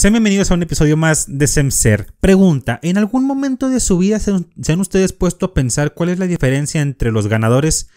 Sean bienvenidos a un episodio más de SEMSER. Pregunta, ¿en algún momento de su vida se, han ustedes puesto a pensar cuál es la diferencia entre los ganadores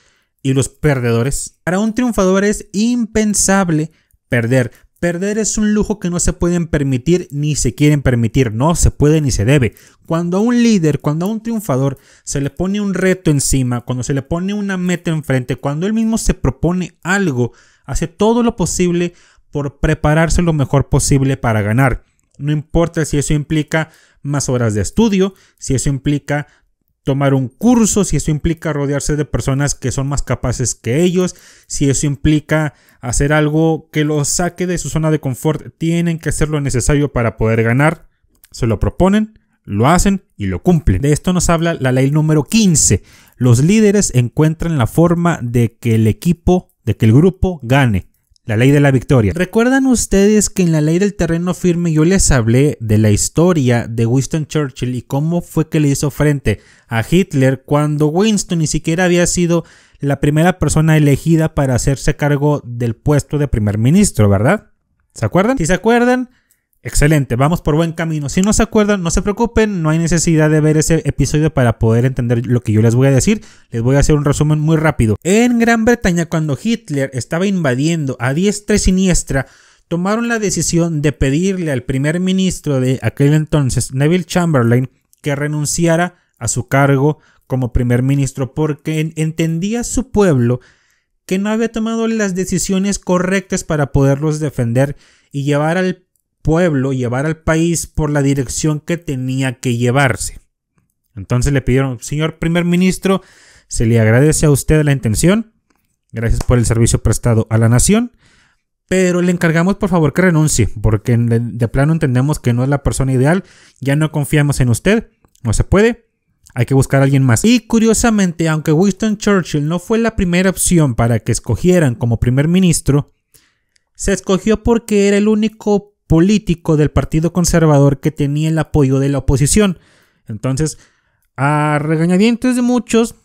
y los perdedores? Para un triunfador es impensable perder. Perder es un lujo que no se pueden permitir ni se quieren permitir, no se puede ni se debe. Cuando a un líder, cuando a un triunfador se le pone un reto encima, cuando se le pone una meta enfrente, cuando él mismo se propone algo, hace todo lo posible por prepararse lo mejor posible para ganar. No importa si eso implica más horas de estudio, si eso implica tomar un curso, si eso implica rodearse de personas que son más capaces que ellos, si eso implica hacer algo que los saque de su zona de confort, tienen que hacer lo necesario para poder ganar. Se lo proponen, lo hacen y lo cumplen. De esto nos habla la ley número 15. Los líderes encuentran la forma de que el equipo, de que el grupo gane. La ley de la victoria. ¿Recuerdan ustedes que en la ley del terreno firme yo les hablé de la historia de Winston Churchill y cómo fue que le hizo frente a Hitler cuando Winston ni siquiera había sido la primera persona elegida para hacerse cargo del puesto de primer ministro, ¿verdad? ¿Se acuerdan? Si se acuerdan, Excelente, vamos por buen camino. Si no se acuerdan, no se preocupen, no hay necesidad de ver ese episodio para poder entender lo que yo les voy a decir. Les voy a hacer un resumen muy rápido. En Gran Bretaña, cuando Hitler estaba invadiendo a diestra y siniestra, tomaron la decisión de pedirle al primer ministro de aquel entonces, Neville Chamberlain, que renunciara a su cargo como primer ministro porque entendía su pueblo que no había tomado las decisiones correctas para poderlos defender y llevar al pueblo, llevar al país por la dirección que tenía que llevarse. Entonces le pidieron, señor primer ministro, se le agradece a usted la intención, gracias por el servicio prestado a la nación, pero le encargamos por favor que renuncie, porque de plano entendemos que no es la persona ideal, ya no confiamos en usted, no se puede, hay que buscar a alguien más. Y curiosamente, aunque Winston Churchill no fue la primera opción para que escogieran como primer ministro, se escogió porque era el único político del Partido Conservador que tenía el apoyo de la oposición. Entonces, a regañadientes de muchos,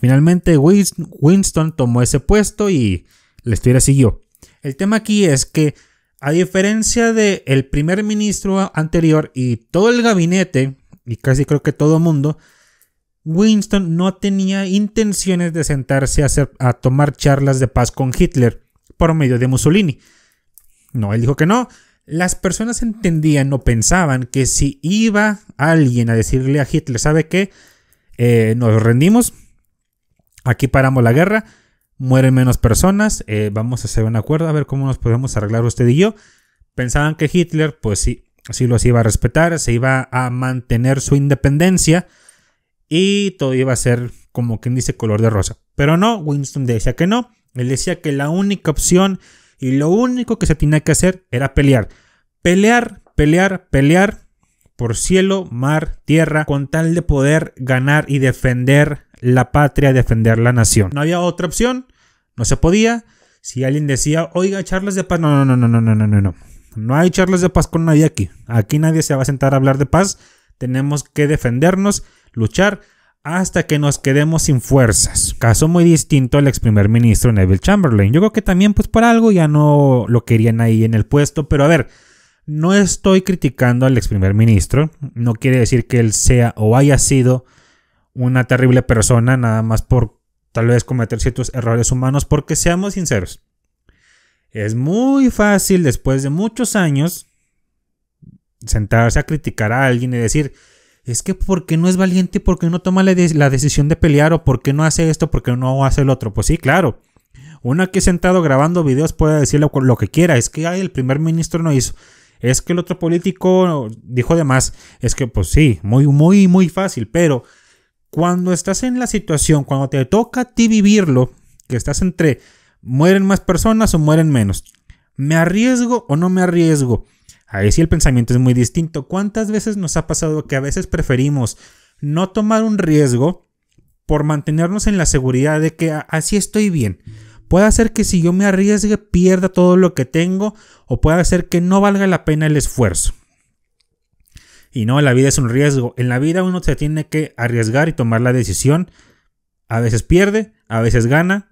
finalmente Winston tomó ese puesto y la historia siguió. El tema aquí es que, a diferencia del primer ministro anterior y todo el gabinete, y casi creo que todo el mundo, Winston no tenía intenciones de sentarse a tomar charlas de paz con Hitler por medio de Mussolini. No, él dijo que no, las personas entendían o pensaban que si iba alguien a decirle a Hitler, ¿sabe qué? Eh, nos rendimos, aquí paramos la guerra, mueren menos personas, eh, vamos a hacer un acuerdo, a ver cómo nos podemos arreglar usted y yo. Pensaban que Hitler, pues sí, sí los iba a respetar, se iba a mantener su independencia y todo iba a ser como quien dice color de rosa. Pero no, Winston decía que no, él decía que la única opción y lo único que se tenía que hacer era pelear. Pelear, pelear, pelear por cielo, mar, tierra, con tal de poder ganar y defender la patria, defender la nación. No había otra opción, no se podía. Si alguien decía, oiga, charlas de paz, no, no, no, no, no, no, no, no. No hay charlas de paz con nadie aquí. Aquí nadie se va a sentar a hablar de paz. Tenemos que defendernos, luchar, hasta que nos quedemos sin fuerzas. Caso muy distinto al ex primer ministro Neville Chamberlain. Yo creo que también pues por algo ya no lo querían ahí en el puesto, pero a ver, no estoy criticando al ex primer ministro, no quiere decir que él sea o haya sido una terrible persona nada más por tal vez cometer ciertos errores humanos, porque seamos sinceros, es muy fácil después de muchos años sentarse a criticar a alguien y decir, es que porque no es valiente, porque no toma la, decisión de pelear o porque no hace esto, porque no hace el otro. Pues sí, claro. Uno ha sentado grabando videos puede decir lo, que quiera. Es que el primer ministro no hizo. Es que el otro político dijo de más. Es que pues sí, muy, muy, muy fácil. Pero cuando estás en la situación, cuando te toca a ti vivirlo, que estás entre mueren más personas o mueren menos. ¿Me arriesgo o no me arriesgo? Ahí sí el pensamiento es muy distinto. ¿Cuántas veces nos ha pasado que a veces preferimos no tomar un riesgo por mantenernos en la seguridad de que ah, así estoy bien? Puede ser que si yo me arriesgue pierda todo lo que tengo o puede ser que no valga la pena el esfuerzo. Y no, la vida es un riesgo. En la vida uno se tiene que arriesgar y tomar la decisión. A veces pierde, a veces gana.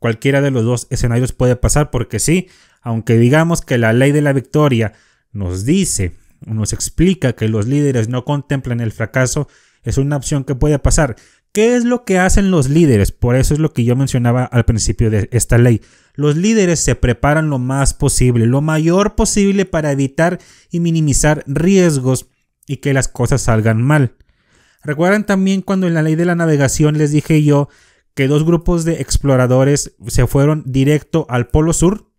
Cualquiera de los dos escenarios puede pasar porque sí, aunque digamos que la ley de la victoria nos dice, nos explica que los líderes no contemplan el fracaso, es una opción que puede pasar. ¿Qué es lo que hacen los líderes? Por eso es lo que yo mencionaba al principio de esta ley. Los líderes se preparan lo más posible, lo mayor posible para evitar y minimizar riesgos y que las cosas salgan mal. Recuerdan también cuando en la ley de la navegación les dije yo que dos grupos de exploradores se fueron directo al Polo Sur.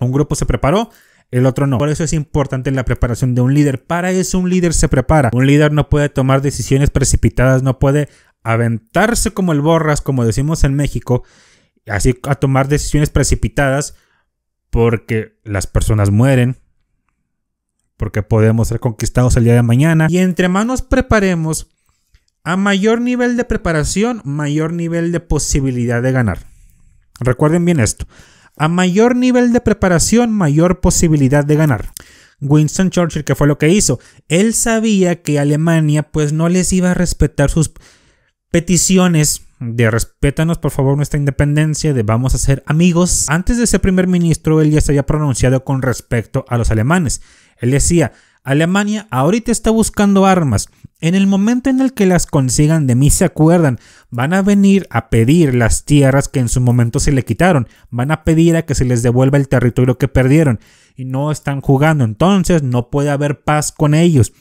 Un grupo se preparó el otro no. Por eso es importante la preparación de un líder. Para eso un líder se prepara. Un líder no puede tomar decisiones precipitadas, no puede aventarse como el borras, como decimos en México, así a tomar decisiones precipitadas porque las personas mueren, porque podemos ser conquistados el día de mañana. Y entre más nos preparemos, a mayor nivel de preparación, mayor nivel de posibilidad de ganar. Recuerden bien esto. A mayor nivel de preparación, mayor posibilidad de ganar. Winston Churchill, que fue lo que hizo, él sabía que Alemania pues no les iba a respetar sus peticiones de respétanos por favor nuestra independencia, de vamos a ser amigos. Antes de ser primer ministro, él ya se había pronunciado con respecto a los alemanes. Él decía, Alemania ahorita está buscando armas. En el momento en el que las consigan, de mí se acuerdan. Van a venir a pedir las tierras que en su momento se le quitaron. Van a pedir a que se les devuelva el territorio que perdieron. Y no están jugando. Entonces no puede haber paz con ellos.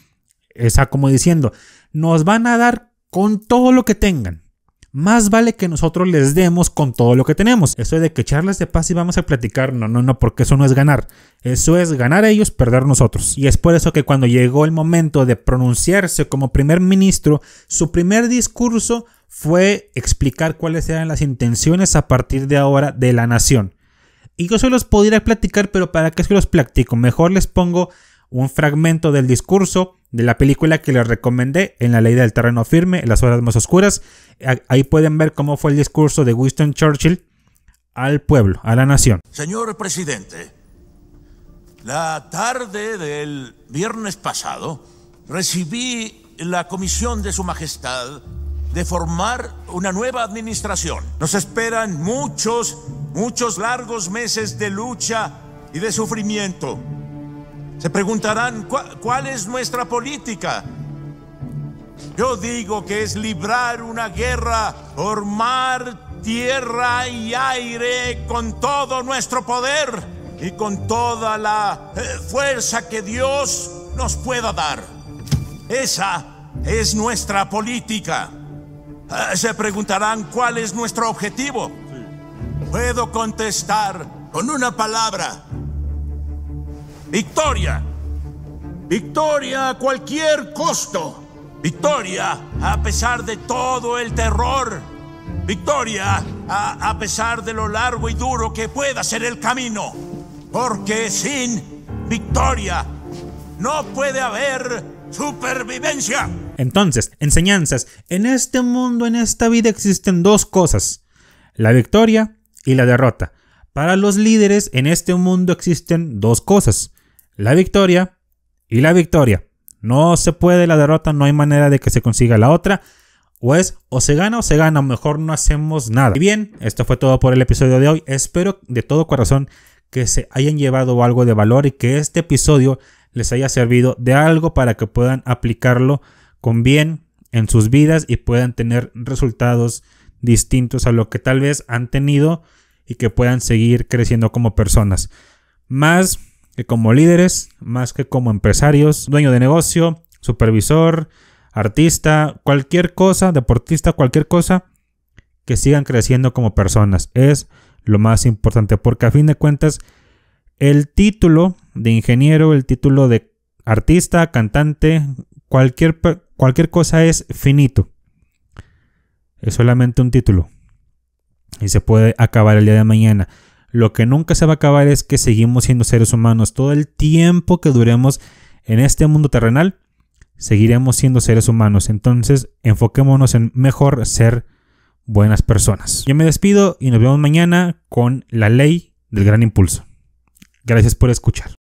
esa como diciendo, nos van a dar con todo lo que tengan más vale que nosotros les demos con todo lo que tenemos. Eso de que charlas de paz y vamos a platicar, no, no, no, porque eso no es ganar. Eso es ganar ellos, perder nosotros. Y es por eso que cuando llegó el momento de pronunciarse como primer ministro, su primer discurso fue explicar cuáles eran las intenciones a partir de ahora de la nación. Y yo se los podría platicar, pero ¿para qué se los platico? Mejor les pongo un fragmento del discurso de la película que les recomendé en La Ley del Terreno Firme, Las Horas Más Oscuras. Ahí pueden ver cómo fue el discurso de Winston Churchill al pueblo, a la nación. Señor presidente, la tarde del viernes pasado recibí la comisión de Su Majestad de formar una nueva administración. Nos esperan muchos, muchos largos meses de lucha y de sufrimiento. Se preguntarán, ¿cuál es nuestra política? Yo digo que es librar una guerra por mar, tierra y aire con todo nuestro poder y con toda la eh, fuerza que Dios nos pueda dar. Esa es nuestra política. Ah, se preguntarán cuál es nuestro objetivo. Puedo contestar con una palabra. Victoria. Victoria a cualquier costo. Victoria a pesar de todo el terror. Victoria a, pesar de lo largo y duro que pueda ser el camino. Porque sin victoria no puede haber supervivencia. Entonces, enseñanzas. En este mundo, en esta vida existen dos cosas. La victoria y la derrota. Para los líderes en este mundo existen dos cosas la victoria y la victoria. No se puede la derrota, no hay manera de que se consiga la otra. O es o se gana o se gana, mejor no hacemos nada. Y bien, esto fue todo por el episodio de hoy. Espero de todo corazón que se hayan llevado algo de valor y que este episodio les haya servido de algo para que puedan aplicarlo con bien en sus vidas y puedan tener resultados distintos a lo que tal vez han tenido y que puedan seguir creciendo como personas. Más que como líderes, más que como empresarios, dueño de negocio, supervisor, artista, cualquier cosa, deportista, cualquier cosa, que sigan creciendo como personas. Es lo más importante, porque a fin de cuentas, el título de ingeniero, el título de artista, cantante, cualquier, cualquier cosa es finito. Es solamente un título. Y se puede acabar el día de mañana. Lo que nunca se va a acabar es que seguimos siendo seres humanos. Todo el tiempo que duremos en este mundo terrenal, seguiremos siendo seres humanos. Entonces, enfoquémonos en mejor ser buenas personas. Yo me despido y nos vemos mañana con la ley del gran impulso. Gracias por escuchar.